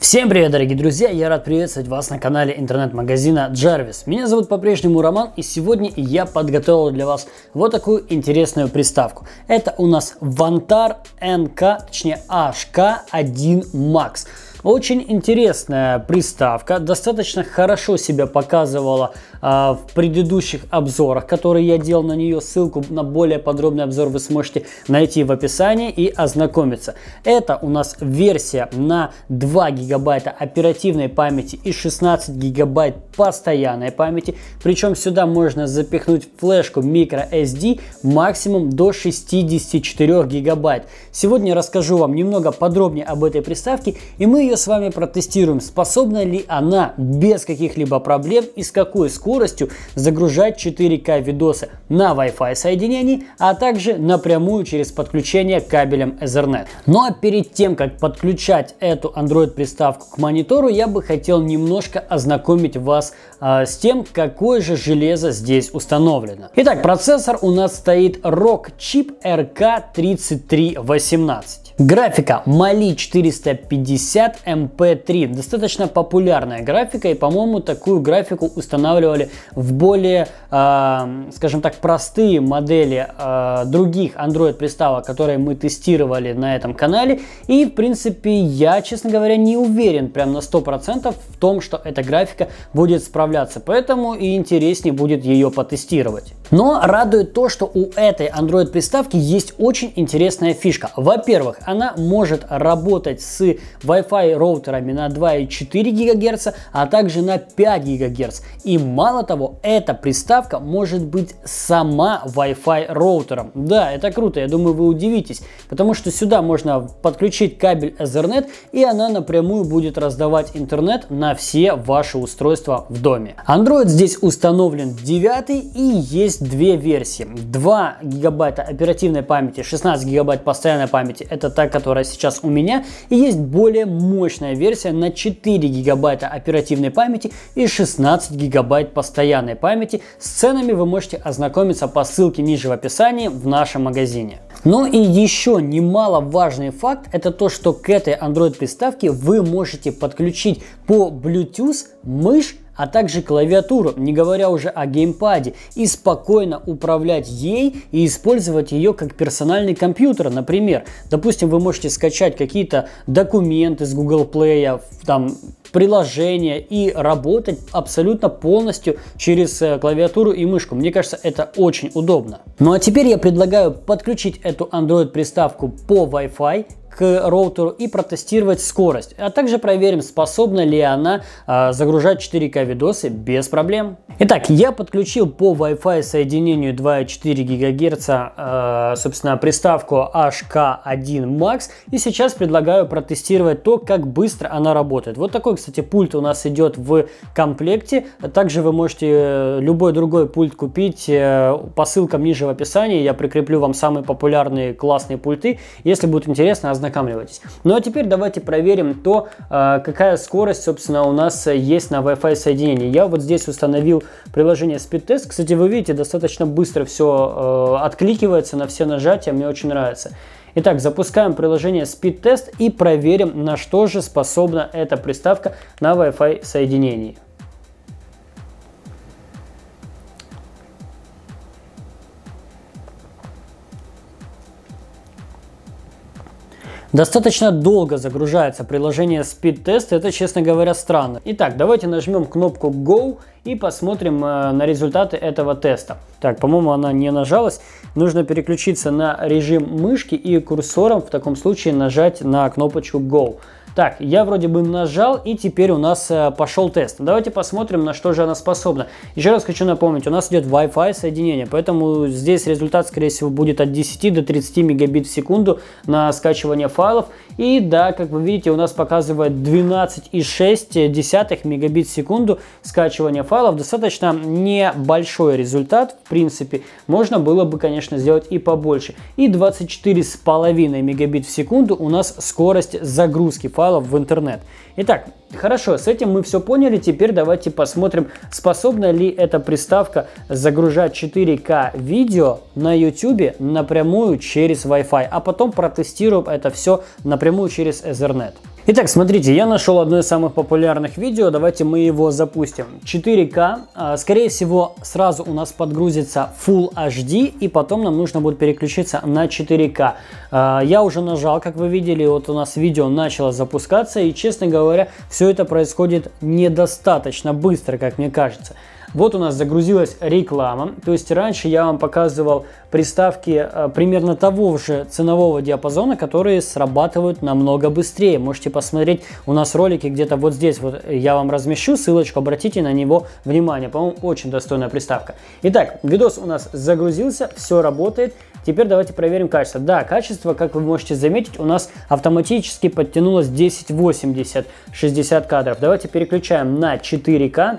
Всем привет, дорогие друзья! Я рад приветствовать вас на канале интернет-магазина Jarvis. Меня зовут по-прежнему Роман, и сегодня я подготовил для вас вот такую интересную приставку. Это у нас Vantar NK, точнее HK1 Max. Очень интересная приставка, достаточно хорошо себя показывала э, в предыдущих обзорах, которые я делал на нее. Ссылку на более подробный обзор вы сможете найти в описании и ознакомиться. Это у нас версия на 2 гигабайта оперативной памяти и 16 гигабайт постоянной памяти. Причем сюда можно запихнуть флешку microSD максимум до 64 гигабайт. Сегодня расскажу вам немного подробнее об этой приставке и мы ее с вами протестируем, способна ли она без каких-либо проблем и с какой скоростью загружать 4К видосы на Wi-Fi соединении, а также напрямую через подключение кабелем Ethernet. Ну а перед тем, как подключать эту Android приставку к монитору, я бы хотел немножко ознакомить вас э, с тем, какое же железо здесь установлено. Итак, процессор у нас стоит ROG чип RK3318. Графика Mali 450 MP3. Достаточно популярная графика, и, по-моему, такую графику устанавливали в более, э, скажем так, простые модели э, других Android приставок, которые мы тестировали на этом канале. И, в принципе, я, честно говоря, не уверен прям на 100% в том, что эта графика будет справляться. Поэтому и интереснее будет ее потестировать. Но радует то, что у этой Android приставки есть очень интересная фишка. Во-первых, она может работать с Wi-Fi роутерами на 2,4 ГГц, а также на 5 ГГц. И мало того, эта приставка может быть сама Wi-Fi роутером. Да, это круто, я думаю, вы удивитесь, потому что сюда можно подключить кабель Ethernet, и она напрямую будет раздавать интернет на все ваши устройства в доме. Android здесь установлен 9 и есть две версии. 2 гигабайта оперативной памяти, 16 гигабайт постоянной памяти, это та, которая сейчас у меня, и есть более мощная версия на 4 гигабайта оперативной памяти и 16 гигабайт постоянной памяти. С ценами вы можете ознакомиться по ссылке ниже в описании в нашем магазине. Ну и еще немаловажный факт, это то, что к этой Android приставке вы можете подключить по Bluetooth мышь а также клавиатуру, не говоря уже о геймпаде, и спокойно управлять ей и использовать ее как персональный компьютер, например. Допустим, вы можете скачать какие-то документы с Google Play, там, приложения и работать абсолютно полностью через э, клавиатуру и мышку. Мне кажется, это очень удобно. Ну а теперь я предлагаю подключить эту Android приставку по Wi-Fi к роутеру и протестировать скорость. А также проверим, способна ли она э, загружать 4К видосы без проблем. Итак, я подключил по Wi-Fi соединению 2,4 ГГц, э, собственно, приставку HK1 Max. И сейчас предлагаю протестировать то, как быстро она работает. Вот такой, кстати, пульт у нас идет в комплекте. Также вы можете э, любой другой пульт купить э, по ссылкам ниже в описании. Я прикреплю вам самые популярные классные пульты. Если будет интересно, ознакомьтесь ознакомливайтесь. Ну а теперь давайте проверим то, э, какая скорость, собственно, у нас э, есть на Wi-Fi соединении. Я вот здесь установил приложение SpeedTest. Кстати, вы видите, достаточно быстро все э, откликивается на все нажатия, мне очень нравится. Итак, запускаем приложение Speed Test и проверим, на что же способна эта приставка на Wi-Fi соединении. Достаточно долго загружается приложение Speed Test, это, честно говоря, странно. Итак, давайте нажмем кнопку Go и посмотрим э, на результаты этого теста. Так, по-моему, она не нажалась. Нужно переключиться на режим мышки и курсором в таком случае нажать на кнопочку Go. Так, я вроде бы нажал, и теперь у нас э, пошел тест. Давайте посмотрим, на что же она способна. Еще раз хочу напомнить, у нас идет Wi-Fi соединение, поэтому здесь результат, скорее всего, будет от 10 до 30 мегабит в секунду на скачивание файлов. И да, как вы видите, у нас показывает 12,6 мегабит в секунду скачивания файлов. Достаточно небольшой результат, в принципе. Можно было бы, конечно, сделать и побольше. И 24,5 мегабит в секунду у нас скорость загрузки файлов файлов в интернет. Итак, хорошо, с этим мы все поняли. Теперь давайте посмотрим, способна ли эта приставка загружать 4К видео на YouTube напрямую через Wi-Fi, а потом протестируем это все напрямую через Ethernet. Итак, смотрите, я нашел одно из самых популярных видео, давайте мы его запустим. 4К, а, скорее всего, сразу у нас подгрузится Full HD, и потом нам нужно будет переключиться на 4К. А, я уже нажал, как вы видели, вот у нас видео начало запускаться, и, честно говоря, все это происходит недостаточно быстро, как мне кажется. Вот у нас загрузилась реклама. То есть раньше я вам показывал приставки э, примерно того же ценового диапазона, которые срабатывают намного быстрее. Можете посмотреть у нас ролики где-то вот здесь. Вот я вам размещу ссылочку, обратите на него внимание. По-моему, очень достойная приставка. Итак, видос у нас загрузился, все работает. Теперь давайте проверим качество. Да, качество, как вы можете заметить, у нас автоматически подтянулось 1080 60 кадров. Давайте переключаем на 4К.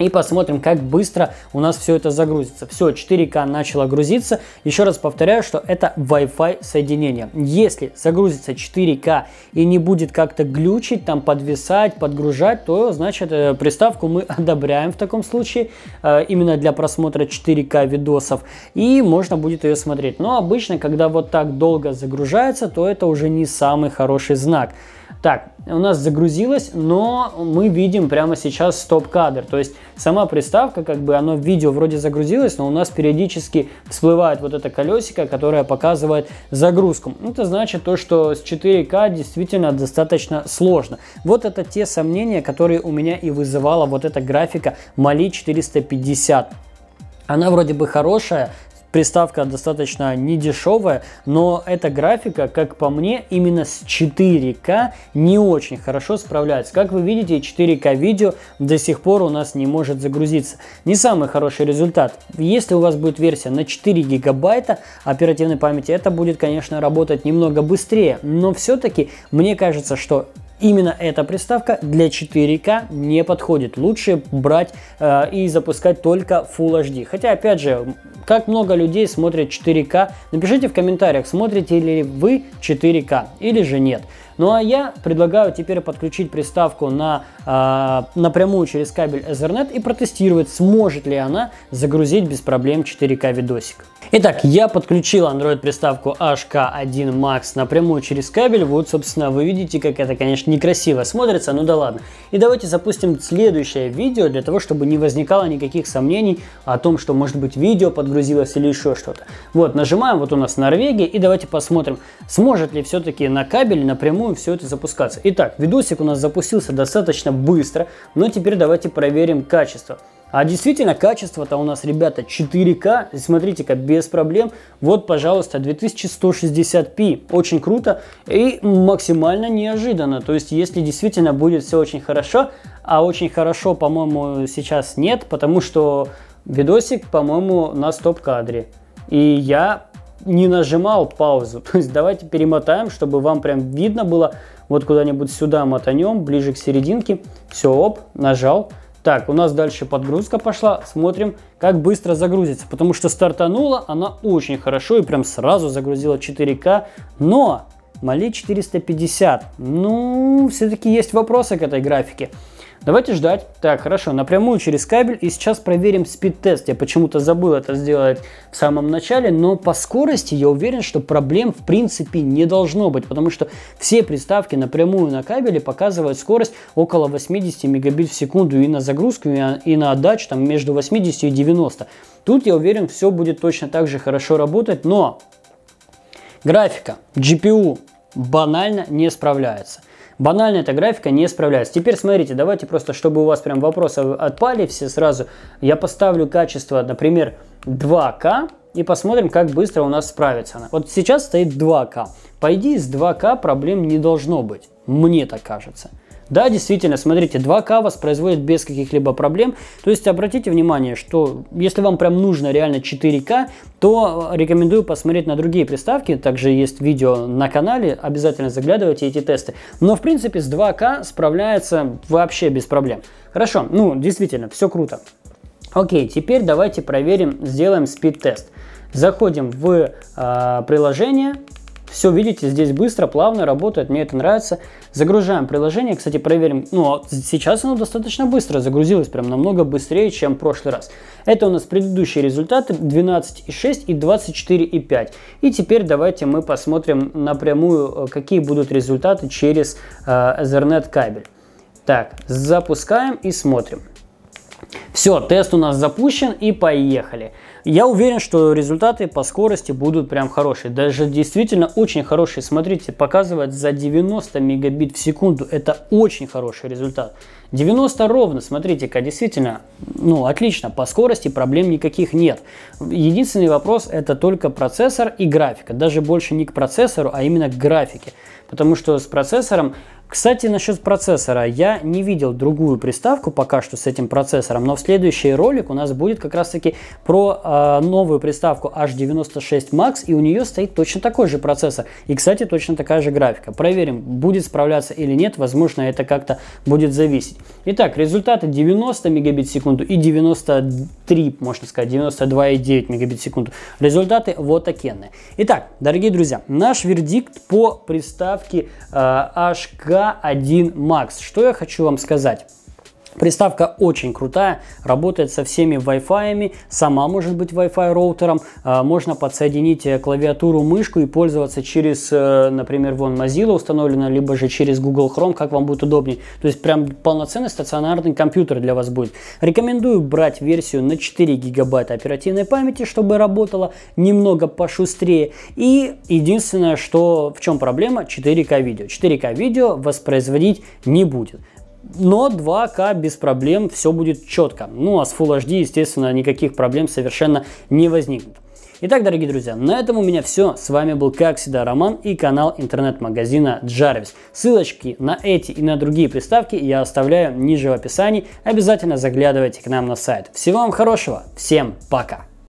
И посмотрим, как быстро у нас все это загрузится. Все, 4К начало грузиться. Еще раз повторяю, что это Wi-Fi соединение. Если загрузится 4К и не будет как-то глючить, там подвисать, подгружать, то значит э, приставку мы одобряем в таком случае. Э, именно для просмотра 4К видосов. И можно будет ее смотреть. Но обычно, когда вот так долго загружается, то это уже не самый хороший знак. Так, у нас загрузилось, но мы видим прямо сейчас стоп-кадр. То есть сама приставка, как бы оно видео вроде загрузилось, но у нас периодически всплывает вот это колесико, которое показывает загрузку. Это значит то, что с 4К действительно достаточно сложно. Вот это те сомнения, которые у меня и вызывала вот эта графика Mali 450. Она вроде бы хорошая, Приставка достаточно недешевая, но эта графика, как по мне, именно с 4К не очень хорошо справляется. Как вы видите, 4К видео до сих пор у нас не может загрузиться. Не самый хороший результат. Если у вас будет версия на 4 гигабайта оперативной памяти, это будет, конечно, работать немного быстрее. Но все-таки мне кажется, что именно эта приставка для 4К не подходит. Лучше брать э, и запускать только Full HD. Хотя, опять же, как много людей смотрят 4К? Напишите в комментариях, смотрите ли вы 4К или же нет. Ну а я предлагаю теперь подключить приставку на, э, напрямую через кабель Ethernet и протестировать, сможет ли она загрузить без проблем 4К видосик. Итак, я подключил Android приставку HK1 Max напрямую через кабель. Вот, собственно, вы видите, как это, конечно, некрасиво смотрится, ну да ладно. И давайте запустим следующее видео для того, чтобы не возникало никаких сомнений о том, что, может быть, видео подгрузить загрузилось или еще что-то. Вот, нажимаем, вот у нас Норвегия, и давайте посмотрим, сможет ли все-таки на кабель напрямую все это запускаться. Итак, видосик у нас запустился достаточно быстро, но теперь давайте проверим качество. А действительно, качество-то у нас, ребята, 4К. Смотрите-ка, без проблем. Вот, пожалуйста, 2160p. Очень круто и максимально неожиданно. То есть, если действительно будет все очень хорошо, а очень хорошо, по-моему, сейчас нет, потому что Видосик, по-моему, на стоп-кадре. И я не нажимал паузу. То есть давайте перемотаем, чтобы вам прям видно было. Вот куда-нибудь сюда мотанем, ближе к серединке. Все, оп, нажал. Так, у нас дальше подгрузка пошла. Смотрим, как быстро загрузится. Потому что стартанула она очень хорошо и прям сразу загрузила 4К. Но Мали 450. Ну, все-таки есть вопросы к этой графике. Давайте ждать. Так, хорошо, напрямую через кабель. И сейчас проверим спид-тест. Я почему-то забыл это сделать в самом начале, но по скорости я уверен, что проблем в принципе не должно быть, потому что все приставки напрямую на кабеле показывают скорость около 80 мегабит в секунду и на загрузку, и на отдачу там между 80 и 90. Тут, я уверен, все будет точно так же хорошо работать, но графика, GPU банально не справляется. Банально эта графика не справляется. Теперь смотрите, давайте просто, чтобы у вас прям вопросы отпали все сразу, я поставлю качество, например, 2К, и посмотрим, как быстро у нас справится она. Вот сейчас стоит 2К. По идее, с 2К проблем не должно быть, мне так кажется. Да, действительно, смотрите, 2К воспроизводит без каких-либо проблем. То есть обратите внимание, что если вам прям нужно реально 4К, то э, рекомендую посмотреть на другие приставки. Также есть видео на канале, обязательно заглядывайте эти тесты. Но в принципе с 2К справляется вообще без проблем. Хорошо, ну действительно, все круто. Окей, теперь давайте проверим, сделаем спид-тест. Заходим в э, приложение, все, видите, здесь быстро, плавно работает, мне это нравится. Загружаем приложение, кстати, проверим. Ну, а сейчас оно достаточно быстро загрузилось, прям намного быстрее, чем в прошлый раз. Это у нас предыдущие результаты 12,6 и 24,5. И теперь давайте мы посмотрим напрямую, э, какие будут результаты через э, Ethernet кабель. Так, запускаем и смотрим. Все, тест у нас запущен и поехали. Я уверен, что результаты по скорости будут прям хорошие. Даже действительно очень хорошие. Смотрите, показывает за 90 мегабит в секунду. Это очень хороший результат. 90 ровно, смотрите-ка, действительно, ну, отлично. По скорости проблем никаких нет. Единственный вопрос это только процессор и графика. Даже больше не к процессору, а именно к графике. Потому что с процессором кстати, насчет процессора. Я не видел другую приставку пока что с этим процессором, но в следующий ролик у нас будет как раз-таки про э, новую приставку H96 Max, и у нее стоит точно такой же процессор. И, кстати, точно такая же графика. Проверим, будет справляться или нет, возможно, это как-то будет зависеть. Итак, результаты 90 мегабит в секунду и 93, можно сказать, 92,9 мегабит в секунду. Результаты вот такие. Итак, дорогие друзья, наш вердикт по приставке э, а, HK один Макс, Что я хочу вам сказать? Приставка очень крутая, работает со всеми Wi-Fi, сама может быть Wi-Fi роутером, а, можно подсоединить э, клавиатуру, мышку и пользоваться через, э, например, вон Mozilla установлено, либо же через Google Chrome, как вам будет удобнее. То есть прям полноценный стационарный компьютер для вас будет. Рекомендую брать версию на 4 гигабайта оперативной памяти, чтобы работала немного пошустрее. И единственное, что в чем проблема, 4К видео. 4К видео воспроизводить не будет но 2К без проблем все будет четко. Ну а с Full HD, естественно, никаких проблем совершенно не возникнет. Итак, дорогие друзья, на этом у меня все. С вами был, как всегда, Роман и канал интернет-магазина Jarvis. Ссылочки на эти и на другие приставки я оставляю ниже в описании. Обязательно заглядывайте к нам на сайт. Всего вам хорошего, всем пока!